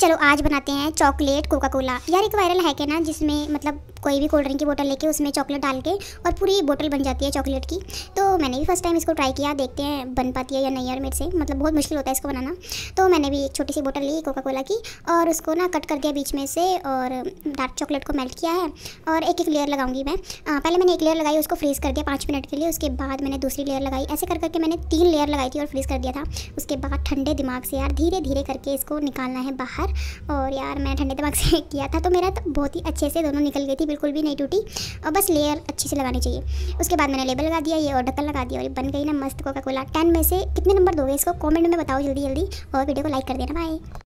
चलो आज बनाते हैं चॉकलेट कोका कोला यार एक वायरल है क्या ना जिसमें मतलब कोई भी कोल्ड ड्रिंक की बोतल लेके उसमें चॉकलेट डाल के और पूरी बोतल बन जाती है चॉकलेट की तो मैंने भी फर्स्ट टाइम इसको ट्राई किया देखते हैं बन पाती है या नहीं यार मेरे से मतलब बहुत मुश्किल होता है इसको बनाना तो मैंने भी एक छोटी सी बोतल ली कोका कोला की और उसको ना कट कर दिया बीच में से और डार्क चॉकलेट को मेल्ट किया है और एक एक लेयर लगाऊंगी मैं पहले मैंने एक लेयर लगाई उसको फ्रीज़ कर दिया पाँच मिनट के लिए उसके बाद मैंने दूसरी लेयर लगाई ऐसे कर करके मैंने तीन लेयर लगाई थी और फ्रीज़ कर दिया था उसके बाद ठंडे दिमाग से यार धीरे धीरे करके इसको निकालना है बाहर यार और यार मैंने ठंडे दिमाग से किया था तो मेरा तो बहुत ही अच्छे से दोनों निकल गई थी बिल्कुल भी नहीं टूटी और बस लेयर अच्छे से लगानी चाहिए उसके बाद मैंने लेबल लगा दिया ये और ढक्कन लगा दिया और बन गई ना मस्त कोका कोला टेन में से कितने नंबर दोगे इसको कॉमेंट में बताओ जल्दी जल्दी और वीडियो को लाइक कर देना बाय